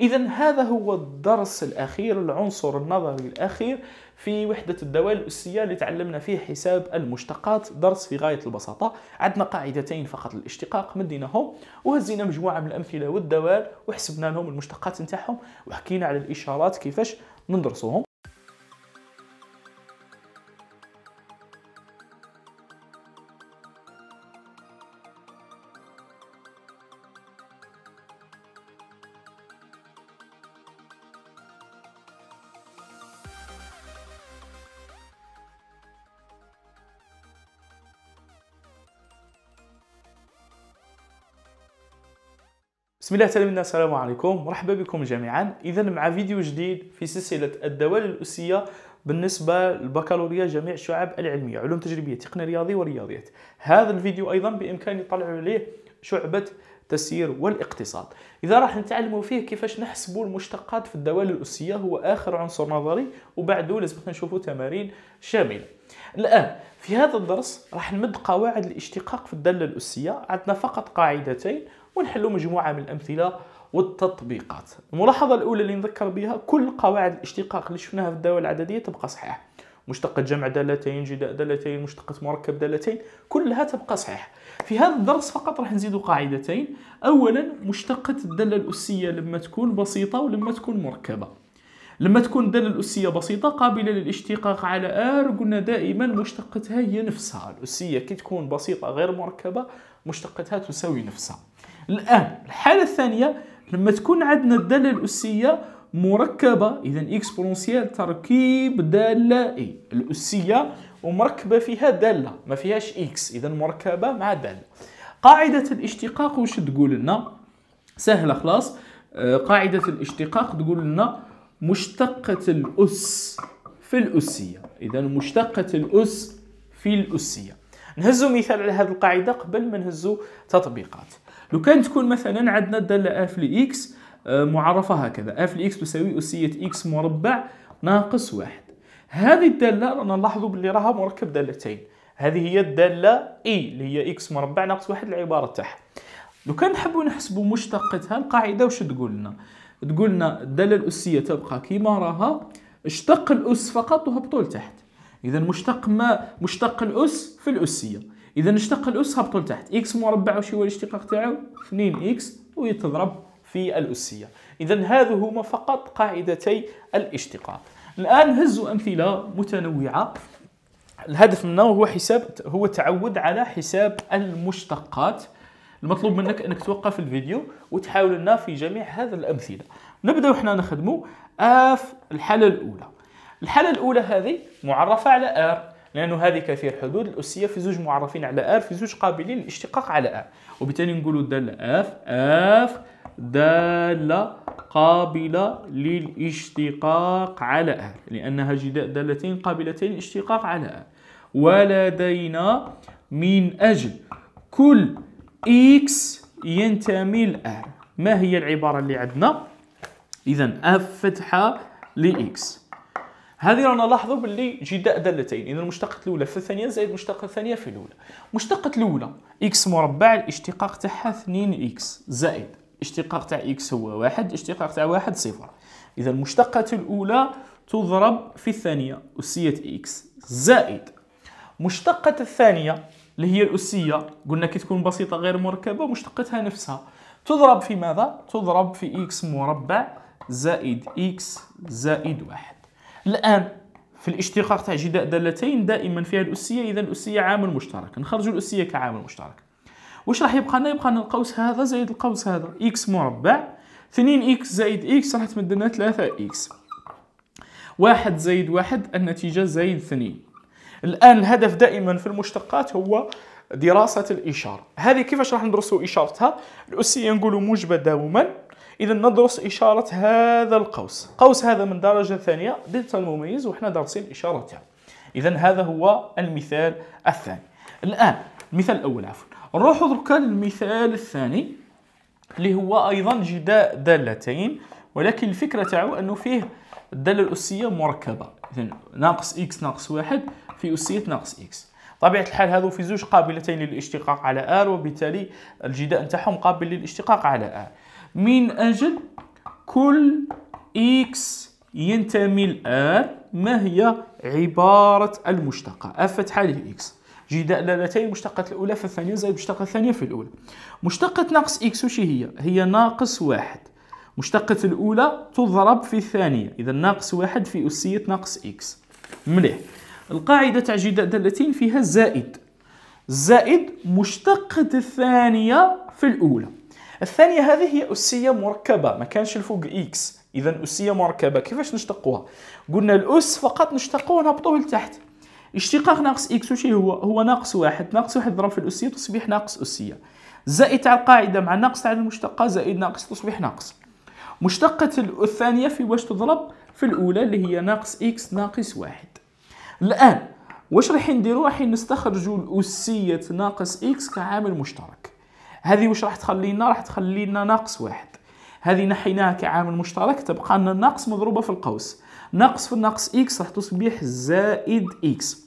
إذا هذا هو الدرس الأخير العنصر النظري الأخير في وحدة الدوال الأسية اللي تعلمنا فيه حساب المشتقات درس في غاية البساطة عندنا قاعدتين فقط الاشتقاق مديناهم وهزينا مجموعة من الأمثلة والدوال وحسبنا لهم المشتقات نتاعهم وحكينا على الإشارات كيفاش ندرسوهم بسم الله تعالى السلام عليكم مرحبا بكم جميعا اذا مع فيديو جديد في سلسله الدوال الاسيه بالنسبه للبكالوريا جميع الشعب العلميه علوم تجريبيه تقنيه رياضي ورياضيات هذا الفيديو ايضا بامكاني تطلعوا عليه شعبه التسيير والاقتصاد اذا راح نتعلموا فيه كيفاش نحسبوا المشتقات في الدوال الاسيه هو اخر عنصر نظري وبعده لازم نشوفوا تمارين شامله الان في هذا الدرس راح نمد قواعد الاشتقاق في الداله الاسيه عندنا فقط قاعدتين ونحلوا مجموعه من الامثله والتطبيقات الملاحظه الاولى اللي نذكر بها كل قواعد الاشتقاق اللي شفناها في الدوال العدديه تبقى صحيحه مشتقة جمع دالتين جداء دالتين مشتقة مركب دالتين كلها تبقى صحيحة في هذا الدرس فقط راح نزيد قاعدتين اولا مشتقة الدالة الأسية لما تكون بسيطة ولما تكون مركبة لما تكون الدالة الأسية بسيطة قابلة للاشتقاق على ار قلنا دائما مشتقتها هي نفسها الأسية كي تكون بسيطة غير مركبة مشتقتها تساوي نفسها الآن الحالة الثانية لما تكون عندنا الدالة الأسية مركبة إذا إكسبونسيال تركيب دالة إي الأسية ومركبه فيها داله ما فيهاش اكس اذا مركبه مع داله قاعده الاشتقاق واش تقول لنا سهله خلاص آه، قاعده الاشتقاق تقول لنا مشتقه الاس في الاسيه اذا مشتقه الاس في الاسيه نهزو مثال على هذه القاعده قبل ما نهزو تطبيقات لو كان تكون مثلا عندنا الداله اف لاكس آه، معرفه هكذا اف لاكس تساوي اسيه اكس مربع ناقص واحد هذه الداله رانا نلاحظوا باللي راها مركب دالتين هذه هي الداله اي e اللي هي اكس مربع ناقص واحد العباره تاعها لو كان نحبوا نحسبوا مشتقتها القاعده واش تقول لنا تقول لنا الداله الاسيه تبقى كيما راها اشتق الاس فقط وهبطوا لتحت اذا مشتق ما مشتق الاس في الاسيه اذا اشتق الاس هبطوا لتحت اكس مربع واش هو الاشتقاق تاعو 2 اكس ويتضرب في الاسيه اذا هذو هما فقط قاعدتي الاشتقاق الان هزوا امثله متنوعه الهدف منه هو حساب هو تعود على حساب المشتقات المطلوب منك انك توقف الفيديو وتحاول لنا في جميع هذه الامثله نبداو حنا نخدمو اف الحاله الاولى الحاله الاولى هذه معرفه على ار لانه هذه كثير حدود الاسيه في زوج معرفين على ار في زوج قابلين للاشتقاق على ار وبالتالي نقولوا الداله اف اف دالة قابلة للاشتقاق على ار لأنها دالتين قابلتين للاشتقاق على ار ولدينا من أجل كل إكس ينتمي ل R ما هي العبارة اللي عندنا؟ إذا أف فتحة لإكس هذه رانا نلاحظوا باللي جداء دالتين إذا المشتقة الأولى في الثانية زائد المشتقة الثانية في الأولى المشتقة الأولى إكس مربع الاشتقاق تاعها 2 إكس زائد اشتقاق تاع إكس هو واحد اشتقاق تاع واحد صفر إذا المشتقة الأولى تضرب في الثانية أسية إكس زائد مشتقة الثانية اللي هي الأسية قلنا كي تكون بسيطة غير مركبة مشتقتها نفسها تضرب في ماذا؟ تضرب في إكس مربع زائد إكس زائد واحد الآن في الاشتقاق تاع جداء دالتين دائما فيها الأسية إذا الأسية عامل مشترك نخرج الأسية كعامل مشترك واش راح يبقى لنا يبقى لنا القوس هذا زائد القوس هذا اكس مربع 2 اكس زائد اكس راح تمد لنا 3 اكس واحد زائد واحد النتيجة زائد اثنين الآن الهدف دائما في المشتقات هو دراسة الإشارة هذه كيفاش راح ندرسوا إشارتها الأسية نقولوا موجبة دوما إذا ندرس إشارة هذا القوس قوس هذا من درجة ثانية دلتا المميز وإحنا دارسين إشارتها إذا هذا هو المثال الثاني الآن المثال الأول عفوا نروحوا دركا للمثال الثاني اللي هو ايضا جداء دالتين ولكن الفكره تاعو انه فيه الداله الاسيه مركبه اذا ناقص اكس ناقص واحد في اسيه ناقص اكس طبيعه الحال هذو في زوج قابلتين للاشتقاق على ار وبالتالي الجداء نتاعهم قابل للاشتقاق على ار من اجل كل اكس ينتمي لار ما هي عباره المشتقه افتح عليه اكس دالتين مشتقة الأولى في الثانية زائد مشتقة الثانية في الأولى مشتقة ناقص إكس وش هي؟ هي ناقص واحد مشتقة الأولى تضرب في الثانية إذا ناقص واحد في أسية ناقص إكس مليح القاعدة تاع دالتين فيها زائد زائد مشتقة الثانية في الأولى الثانية هذه هي أسية مركبة ما كانش الفوق إكس إذا أسية مركبة كيفاش نشتقوها؟ قلنا الأس فقط نشتقوه ونهبطوه لتحت اشتقاق ناقص اكس وش هو هو ناقص واحد ناقص واحد ضرب في الاسيه تصبح ناقص اسيه زائد تاع القاعده مع ناقص تاع المشتقه زائد ناقص تصبح ناقص مشتقة الثانية في واش تضرب في الأولى اللي هي ناقص إكس ناقص واحد الآن واش راح نديرو راح نستخرجوا الأسية ناقص إكس كعامل مشترك هذه واش راح تخلينا راح تخلينا ناقص واحد هذه نحيناها كعامل مشترك تبقى لنا ناقص مضروبة في القوس ناقص في ناقص إكس راح تصبح زائد إكس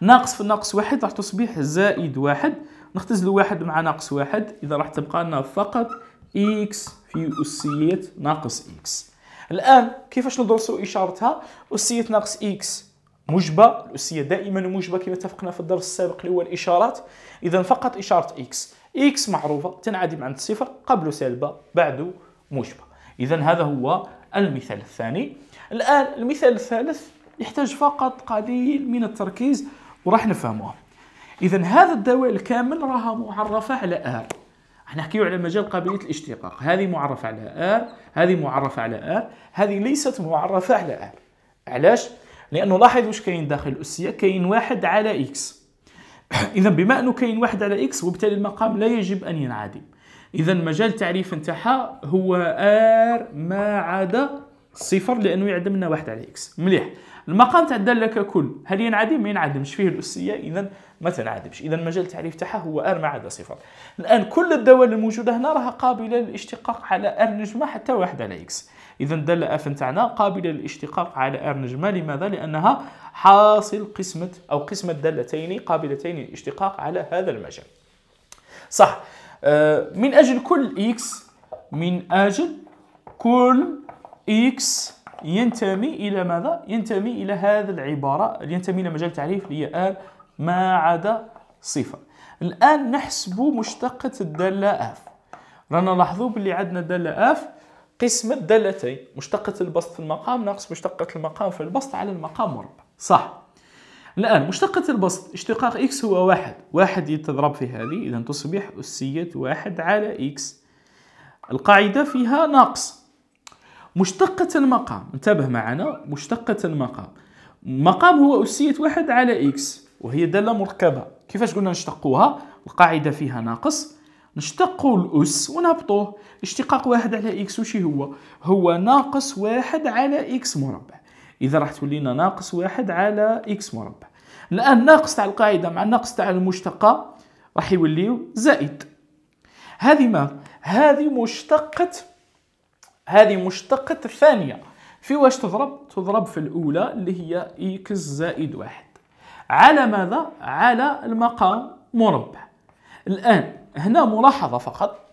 ناقص في ناقص واحد راح تصبح زائد واحد نختزل واحد مع ناقص واحد إذا راح تبقى لنا فقط إكس في أسية ناقص إكس الآن كيفاش ندرسوا إشارتها أسية ناقص إكس موجبة الأسية دائما موجبة كما اتفقنا في الدرس السابق اللي هو الإشارات إذا فقط إشارة إكس إكس معروفة تنعدم عند صفر قبل سالبة بعد موجبة إذا هذا هو المثال الثاني الآن المثال الثالث يحتاج فقط قليل من التركيز وراح نفهمه إذا هذا الدوال الكامل راها معرفة على R نحكيو على مجال قابلية الاشتقاق هذه معرفة على R هذه معرفة على R هذه ليست معرفة على R علاش؟ لأنه لاحظ واش كاين داخل الأسية كاين واحد على X إذا بما أنه كاين واحد على X وبالتالي المقام لا يجب أن ينعدم اذا مجال التعريف نتاعها هو ار ما عدا صفر لانه يعدم لنا واحد على اكس مليح المقام تاع الداله ككل هل ينعدم ما ينعدمش فيه الاسيه اذا ما تنعدمش اذا مجال التعريف تاعها هو ار ما عدا صفر الان كل الدوال الموجوده هنا راها قابله للاشتقاق على ار نجمه حتى واحد على اكس اذا الداله اف نتاعنا قابله للاشتقاق على ار نجمه لماذا لانها حاصل قسمه او قسمه دالتين قابلتين للاشتقاق على هذا المجال صح آه، من أجل كل اكس من أجل كل اكس ينتمي إلى ماذا؟ ينتمي إلى هذا العبارة ينتمي إلى مجال التعريف اللي هي آل ما عدا صفة الآن نحسب مشتقة الدالة اف رانا لاحظوا باللي عندنا دالة اف قسمة دالتين مشتقة البسط في المقام ناقص مشتقة المقام في البسط على المقام مربع صح الآن مشتقة البسط اشتقاق إكس هو واحد واحد يتضرب في هذه إذا تصبح أسية واحد على إكس القاعدة فيها ناقص مشتقة المقام انتبه معنا مشتقة المقام مقام هو أسية واحد على إكس وهي دالة مركبة كيفاش قلنا نشتقوها القاعدة فيها ناقص نشتقوا الأس ونهبطوه اشتقاق واحد على إكس وشي هو هو ناقص واحد على إكس مربع اذا راح تولينا ناقص واحد على اكس مربع الان ناقص تاع القاعده مع ناقص تاع المشتقه راح يوليو زائد هذه ما هذه مشتقه هذه مشتقه الثانيه في واش تضرب تضرب في الاولى اللي هي اكس زائد واحد على ماذا على المقام مربع الان هنا ملاحظه فقط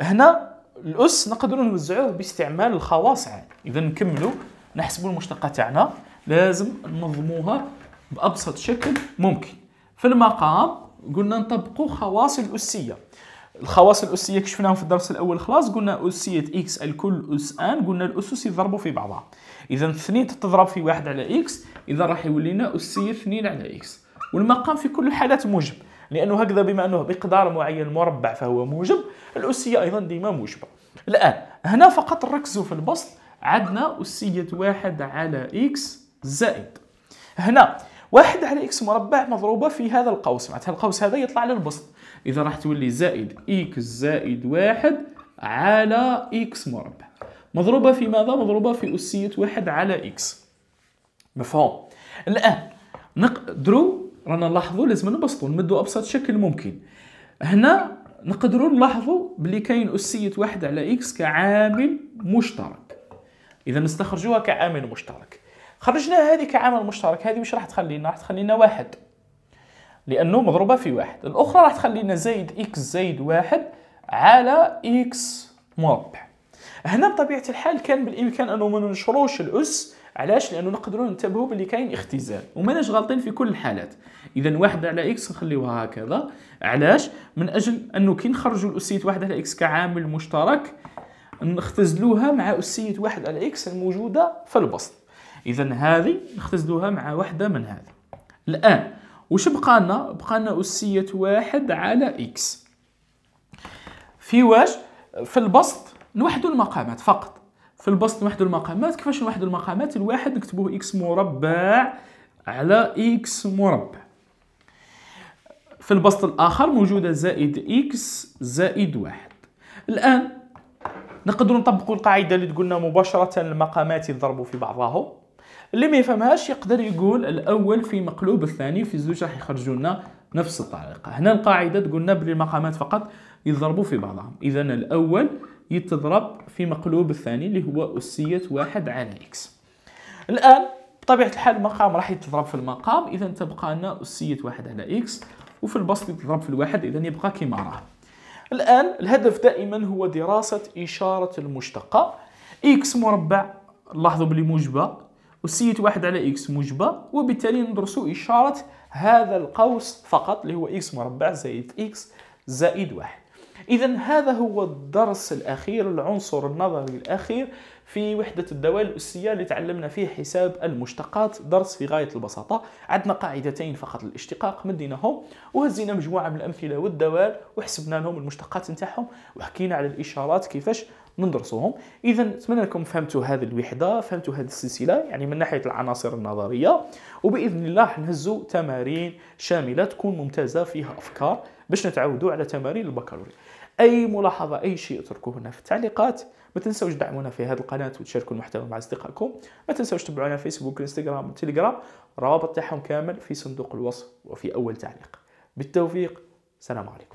هنا الاس نقدروا نوزعوه باستعمال الخواص عام اذا نكملوا نحسبوا المشتقة تاعنا لازم ننظموها بأبسط شكل ممكن في المقام قلنا نطبقوا خواص الأسية الخواص الأسية كشفناهم في الدرس الأول خلاص قلنا أسية إكس الكل أس آن قلنا الأسس يضربوا في بعضها إذا اثنين تضرب في واحد على إكس إذا راح يولينا أسية اثنين على إكس والمقام في كل الحالات موجب لأنه هكذا بما أنه بقدار معين مربع فهو موجب الأسية أيضا ديما موجبة الآن هنا فقط ركزوا في البسط عندنا أسية واحد على إكس زائد هنا واحد على إكس مربع مضروبة في هذا القوس معناتها القوس هذا يطلع على البسط إذا راح تولي زائد إكس زائد واحد على إكس مربع مضروبة في ماذا؟ مضروبة في أسية واحد على إكس مفهوم الآن نقدروا رانا نلاحظوا لازم نبسطوا نمدوا أبسط شكل ممكن هنا نقدروا نلاحظوا بلي كاين أسية واحد على إكس كعامل مشترك اذا نستخرجوها كعامل مشترك خرجناها هذه كعامل مشترك هذه واش راح تخلينا راح تخلينا واحد لانه مضروبه في واحد الاخرى راح تخلينا زايد اكس زايد واحد على اكس مربع هنا بطبيعه الحال كان بالامكان انه ما ننشروش الاس علاش لانه نقدروا ننتبهوا باللي كاين اختزال وماناش غالطين في كل الحالات اذا واحد على اكس نخليوها هكذا علاش من اجل انه كي نخرجوا الاسيه واحد على اكس كعامل مشترك نختزلوها مع أسية واحد على إكس الموجودة في البسط إذا هذه نختزلوها مع واحدة من هذه الآن وش بقى لنا؟ بقى لنا أسية واحد على إكس في واش؟ في البسط نوحدو المقامات فقط في البسط نوحدو المقامات كيفاش نوحدو المقامات؟ الواحد نكتبوه إكس مربع على إكس مربع في البسط الآخر موجودة زائد إكس زائد واحد الآن نقدروا نطبقوا القاعده اللي تقولنا مباشره المقامات يضربوا في بعضهم اللي ما يفهمهاش يقدر يقول الاول في مقلوب الثاني في الزوج راح يخرجوا لنا نفس الطريقه هنا القاعده تقولنا بلي المقامات فقط يضربوا في بعضهم اذا الاول يتضرب في مقلوب الثاني اللي هو اسيه واحد على اكس الان بطبيعه الحال المقام راح يتضرب في المقام اذا تبقى لنا اسيه واحد على اكس وفي البسط يتضرب في الواحد اذا يبقى كما راه الآن الهدف دائما هو دراسة إشارة المشتقة إكس مربع لاحظوا بلي موجبة وسيت واحد على إكس موجبة وبالتالي ندرسوا إشارة هذا القوس فقط اللي هو إكس مربع زائد إكس زائد واحد إذا هذا هو الدرس الأخير العنصر النظري الأخير في وحدة الدواء الأسية اللي تعلمنا فيه حساب المشتقات درس في غاية البساطة عندنا قاعدتين فقط الاشتقاق مديناهم وهزينا مجموعة من الأمثلة والدوال وحسبنا لهم المشتقات نتاعهم وحكينا على الإشارات كيفاش ندرسوهم اذا نتمنى لكم فهمتوا هذه الوحده فهمتوا هذه السلسله يعني من ناحيه العناصر النظريه وباذن الله نهزوا تمارين شامله تكون ممتازه فيها افكار باش نتعودوا على تمارين البكالوريا اي ملاحظه اي شيء اتركوه لنا في التعليقات ما تنسوش دعمونا في هذه القناه وتشاركوا المحتوى مع اصدقائكم ما تنسوش في فيسبوك انستغرام تيليجرام الروابط تاعهم كامل في صندوق الوصف وفي اول تعليق بالتوفيق سلام عليكم